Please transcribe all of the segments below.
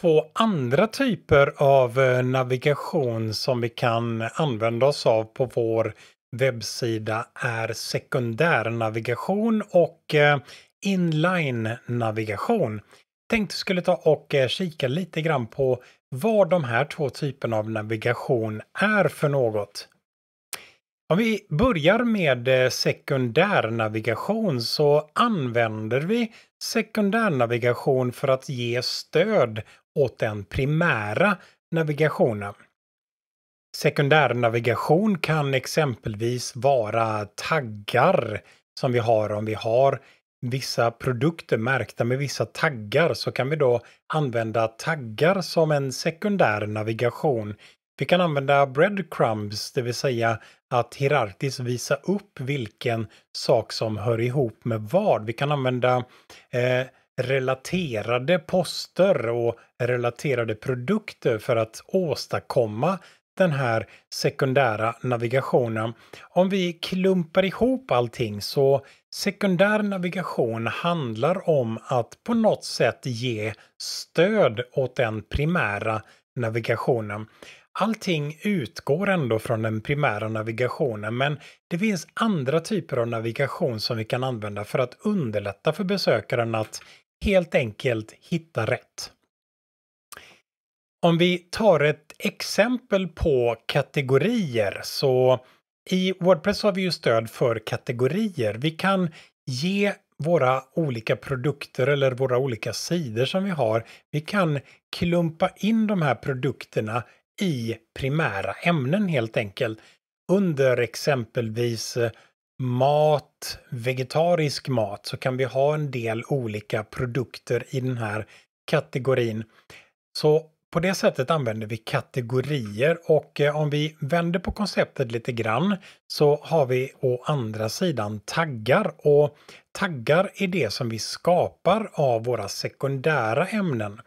två andra typer av eh, navigation som vi kan använda oss av på vår webbsida är sekundärnavigation och eh, inline-navigation. Tänkte skulle ta och eh, kika lite grann på vad de här två typerna av navigation är för något. Om vi börjar med sekundärnavigation så använder vi sekundärnavigation för att ge stöd åt den primära navigationen. Sekundärnavigation kan exempelvis vara taggar som vi har. Om vi har vissa produkter märkta med vissa taggar så kan vi då använda taggar som en sekundär navigation. Vi kan använda breadcrumbs, det vill säga att hierarkiskt visa upp vilken sak som hör ihop med vad. Vi kan använda eh, relaterade poster och relaterade produkter för att åstadkomma den här sekundära navigationen. Om vi klumpar ihop allting så sekundär navigation handlar om att på något sätt ge stöd åt den primära navigationen allting utgår ändå från den primära navigationen men det finns andra typer av navigation som vi kan använda för att underlätta för besökaren att helt enkelt hitta rätt. Om vi tar ett exempel på kategorier så i Wordpress har vi ju stöd för kategorier. Vi kan ge våra olika produkter eller våra olika sidor som vi har. Vi kan klumpa in de här produkterna i primära ämnen helt enkelt. Under exempelvis eh, mat, vegetarisk mat, så kan vi ha en del olika produkter i den här kategorin. Så på det sättet använder vi kategorier och eh, om vi vänder på konceptet lite grann så har vi å andra sidan taggar och taggar är det som vi skapar av våra sekundära ämnen.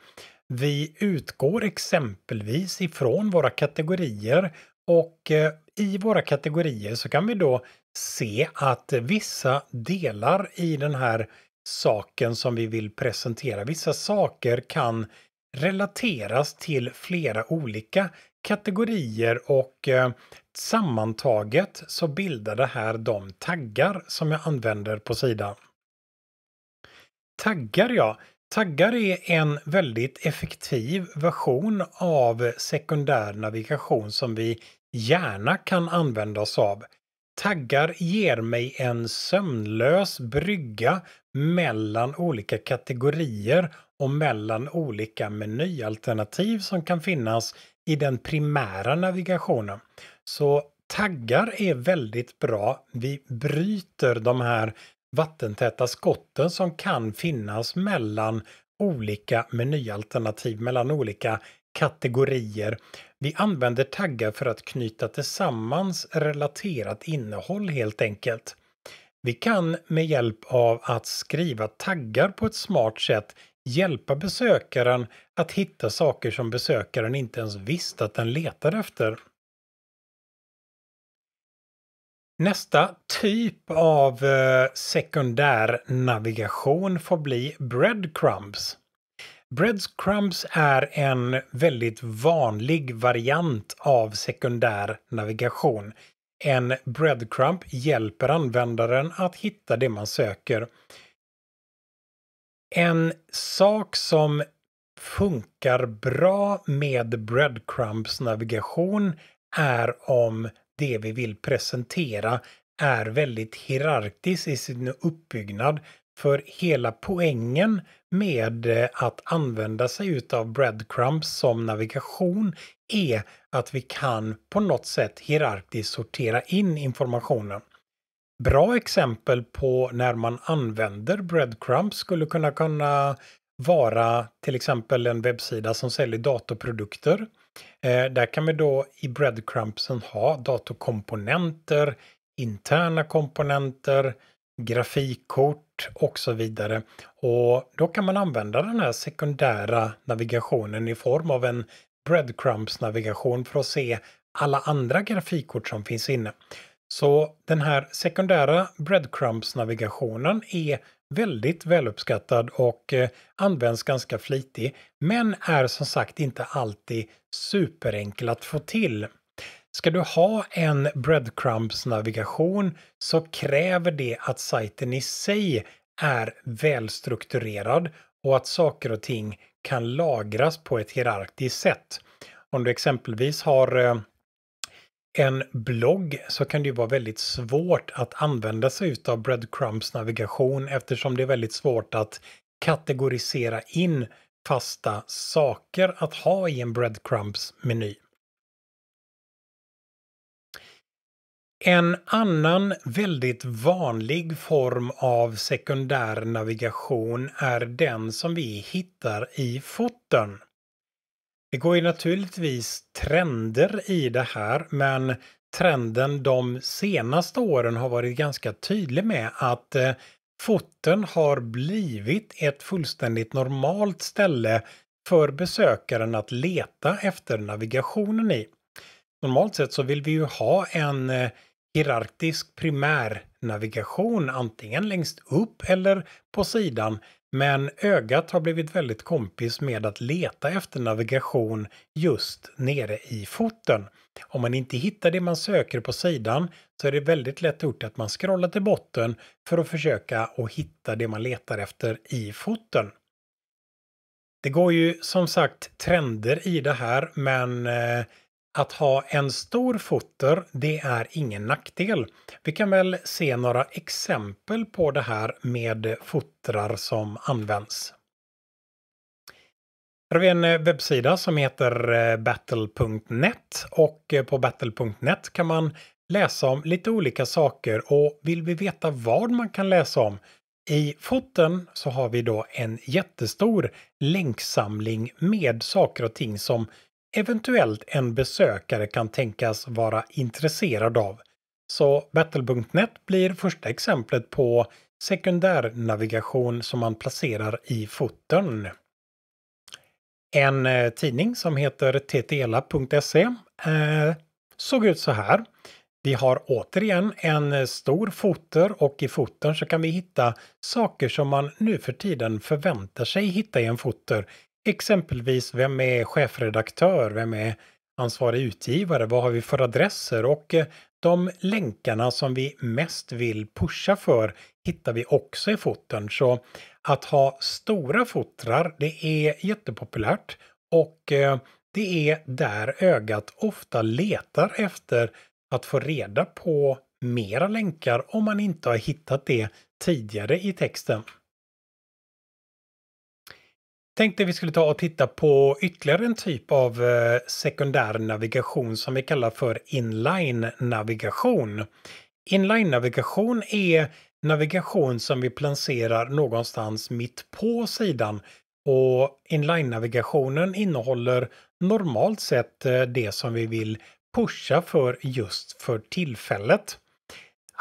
Vi utgår exempelvis ifrån våra kategorier och eh, i våra kategorier så kan vi då se att vissa delar i den här saken som vi vill presentera, vissa saker kan relateras till flera olika kategorier och eh, sammantaget så bildar det här de taggar som jag använder på sidan. Taggar ja, Taggar är en väldigt effektiv version av sekundär navigation som vi gärna kan använda oss av. Taggar ger mig en sömnlös brygga mellan olika kategorier och mellan olika menyalternativ som kan finnas i den primära navigationen. Så taggar är väldigt bra. Vi bryter de här vattentäta skotten som kan finnas mellan olika menyalternativ, mellan olika kategorier. Vi använder taggar för att knyta tillsammans relaterat innehåll helt enkelt. Vi kan med hjälp av att skriva taggar på ett smart sätt hjälpa besökaren att hitta saker som besökaren inte ens visste att den letar efter. Nästa typ av eh, sekundärnavigation får bli breadcrumbs. Breadcrumbs är en väldigt vanlig variant av sekundär navigation. En breadcrumb hjälper användaren att hitta det man söker. En sak som funkar bra med breadcrumbs navigation är om det vi vill presentera är väldigt hierarkiskt i sin uppbyggnad. För hela poängen med eh, att använda sig utav breadcrumbs som navigation är att vi kan på något sätt hierarkiskt sortera in informationen. Bra exempel på när man använder breadcrumbs skulle kunna kunna vara till exempel en webbsida som säljer datorprodukter. Eh, där kan vi då i Breadcrumpsen ha datorkomponenter, interna komponenter, grafikkort och så vidare. Och då kan man använda den här sekundära navigationen i form av en breadcrumbs navigation för att se alla andra grafikkort som finns inne. Så den här sekundära breadcrumbs-navigationen är väldigt väluppskattad och eh, används ganska flitig, men är som sagt inte alltid superenkel att få till. Ska du ha en breadcrumbs-navigation så kräver det att sajten i sig är välstrukturerad och att saker och ting kan lagras på ett hierarkiskt sätt. Om du exempelvis har eh, en blogg så kan det ju vara väldigt svårt att använda sig av breadcrumbs navigation eftersom det är väldigt svårt att kategorisera in fasta saker att ha i en breadcrumbs meny. En annan väldigt vanlig form av sekundär navigation är den som vi hittar i foten. Det går ju naturligtvis trender i det här, men trenden de senaste åren har varit ganska tydlig med att eh, foten har blivit ett fullständigt normalt ställe för besökaren att leta efter navigationen i. Normalt sett så vill vi ju ha en eh, hierarkisk primärnavigation antingen längst upp eller på sidan men ögat har blivit väldigt kompis med att leta efter navigation just nere i foten. Om man inte hittar det man söker på sidan så är det väldigt lätt gjort att man scrollar till botten för att försöka att hitta det man letar efter i foten. Det går ju som sagt trender i det här men eh, att ha en stor footer, det är ingen nackdel. Vi kan väl se några exempel på det här med fotrar som används. Här har vi en eh, webbsida som heter eh, battle.net och eh, på battle.net kan man läsa om lite olika saker och vill vi veta vad man kan läsa om i foten så har vi då en jättestor länksamling med saker och ting som eventuellt en besökare kan tänkas vara intresserad av. Så Battle.net blir första exemplet på sekundärnavigation som man placerar i foten. En eh, tidning som heter ttela.se e, eh, såg ut så här. Vi har återigen en eh, stor foter och i fotern så kan vi hitta saker som man nu för tiden förväntar sig hitta i en foter exempelvis vem är chefredaktör, vem är ansvarig utgivare, vad har vi för adresser och eh, de länkarna som vi mest vill pusha för hittar vi också i foten. Så att ha stora fotrar, det är jättepopulärt och eh, det är där ögat ofta letar efter att få reda på mera länkar om man inte har hittat det tidigare i texten tänkte vi skulle ta och titta på ytterligare en typ av eh, sekundär navigation som vi kallar för inline-navigation. Inline-navigation är navigation som vi placerar någonstans mitt på sidan och inline-navigationen innehåller normalt sett eh, det som vi vill pusha för just för tillfället.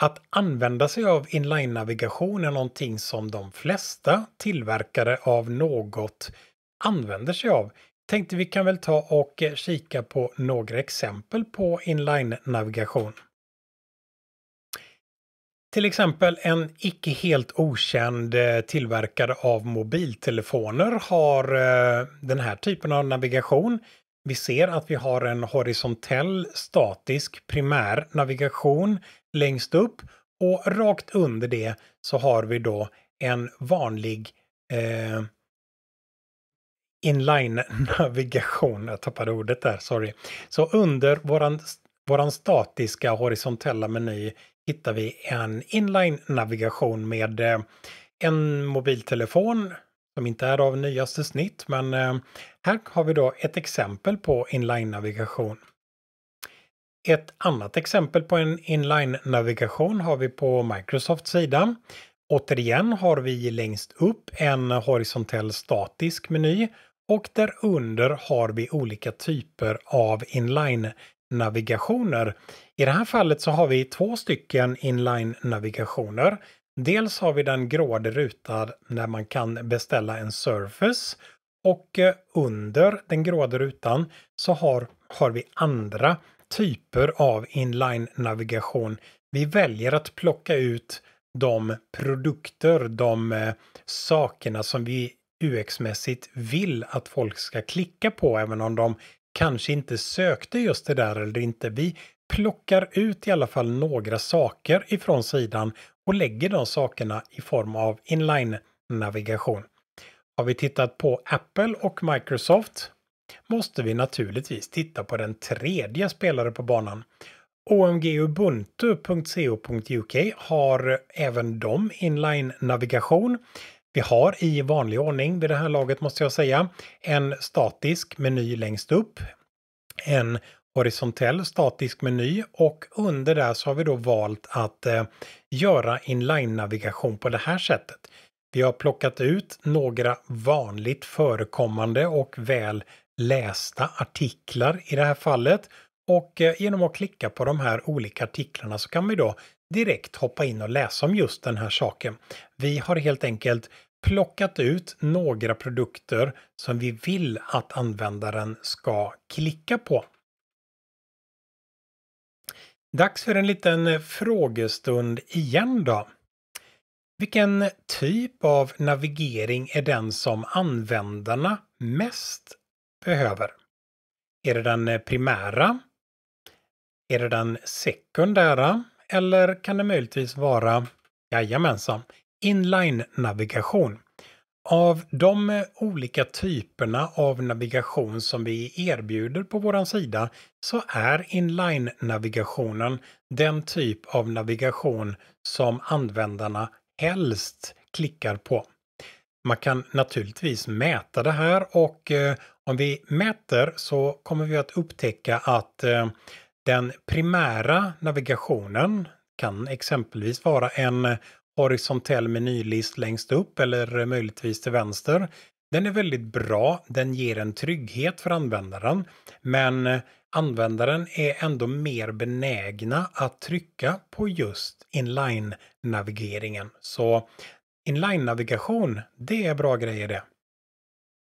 Att använda sig av inline-navigation är någonting som de flesta tillverkare av något använder sig av. Tänkte vi kan väl ta och eh, kika på några exempel på inline-navigation. Till exempel en icke helt okänd eh, tillverkare av mobiltelefoner har eh, den här typen av navigation. Vi ser att vi har en horisontell statisk primär navigation längst upp och rakt under det så har vi då en vanlig eh, inline-navigation. Jag tappade ordet där, sorry. Så under våran, våran statiska horisontella meny hittar vi en inline-navigation med eh, en mobiltelefon som inte är av nyaste snitt, men eh, här har vi då ett exempel på inline-navigation. Ett annat exempel på en inline-navigation har vi på Microsofts sida. Återigen har vi längst upp en horisontell statisk meny och där under har vi olika typer av inline-navigationer. I det här fallet så har vi två stycken inline-navigationer. Dels har vi den gråade rutan där man kan beställa en Surface och eh, under den gråa rutan så har, har vi andra typer av inline-navigation. Vi väljer att plocka ut de produkter, de eh, sakerna som vi UX-mässigt vill att folk ska klicka på, även om de kanske inte sökte just det där eller inte. Vi plockar ut i alla fall några saker ifrån sidan och lägger de sakerna i form av inline-navigation. Har vi tittat på Apple och Microsoft måste vi naturligtvis titta på den tredje spelare på banan. omgubuntu.co.uk har även de inline-navigation. Vi har i vanlig ordning vid det här laget måste jag säga en statisk meny längst upp, en horisontell statisk meny och under där så har vi då valt att eh, göra inline-navigation på det här sättet. Vi har plockat ut några vanligt förekommande och väl lästa artiklar i det här fallet. Och eh, genom att klicka på de här olika artiklarna så kan vi då direkt hoppa in och läsa om just den här saken. Vi har helt enkelt plockat ut några produkter som vi vill att användaren ska klicka på. Dags för en liten eh, frågestund igen då. Vilken typ av navigering är den som användarna mest behöver? Är det den eh, primära? Är det den sekundära? Eller kan det möjligtvis vara, jajamensan, inline-navigation? Av de eh, olika typerna av navigation som vi erbjuder på vår sida så är inline-navigationen den typ av navigation som användarna helst klickar på. Man kan naturligtvis mäta det här och eh, om vi mäter så kommer vi att upptäcka att eh, den primära navigationen kan exempelvis vara en horisontell menylist längst upp eller möjligtvis till vänster. Den är väldigt bra, den ger en trygghet för användaren, men användaren är ändå mer benägna att trycka på just inline-navigeringen. Så inline-navigation, det är bra grejer det.